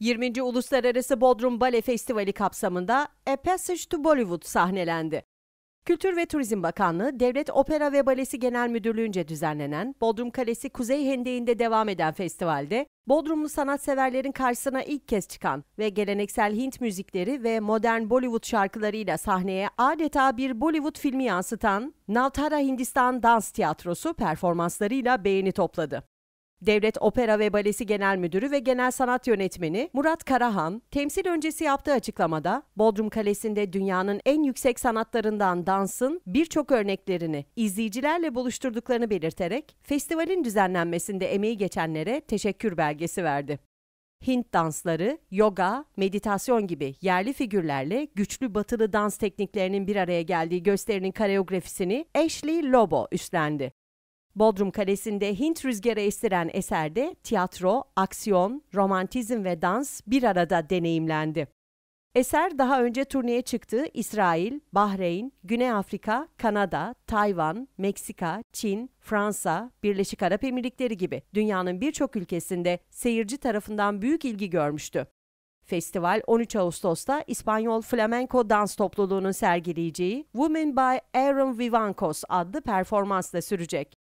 20. Uluslararası Bodrum Bale Festivali kapsamında A Passage to Bollywood sahnelendi. Kültür ve Turizm Bakanlığı, Devlet Opera ve Balesi Genel Müdürlüğü'nce düzenlenen Bodrum Kalesi Kuzey Hendeği'nde devam eden festivalde, Bodrumlu sanatseverlerin karşısına ilk kez çıkan ve geleneksel Hint müzikleri ve modern Bollywood şarkılarıyla sahneye adeta bir Bollywood filmi yansıtan Navtara Hindistan Dans Tiyatrosu performanslarıyla beğeni topladı. Devlet Opera ve Balesi Genel Müdürü ve Genel Sanat Yönetmeni Murat Karahan, temsil öncesi yaptığı açıklamada Bodrum Kalesi'nde dünyanın en yüksek sanatlarından dansın birçok örneklerini izleyicilerle buluşturduklarını belirterek festivalin düzenlenmesinde emeği geçenlere teşekkür belgesi verdi. Hint dansları, yoga, meditasyon gibi yerli figürlerle güçlü batılı dans tekniklerinin bir araya geldiği gösterinin kareografisini Ashley Lobo üstlendi. Bodrum Kalesi'nde Hint rüzgarı estiren eserde tiyatro, aksiyon, romantizm ve dans bir arada deneyimlendi. Eser daha önce turneye çıktığı İsrail, Bahreyn, Güney Afrika, Kanada, Tayvan, Meksika, Çin, Fransa, Birleşik Arap Emirlikleri gibi dünyanın birçok ülkesinde seyirci tarafından büyük ilgi görmüştü. Festival 13 Ağustos'ta İspanyol Flamenco Dans Topluluğu'nun sergileyeceği Women by Aaron Vivancos adlı performansla sürecek.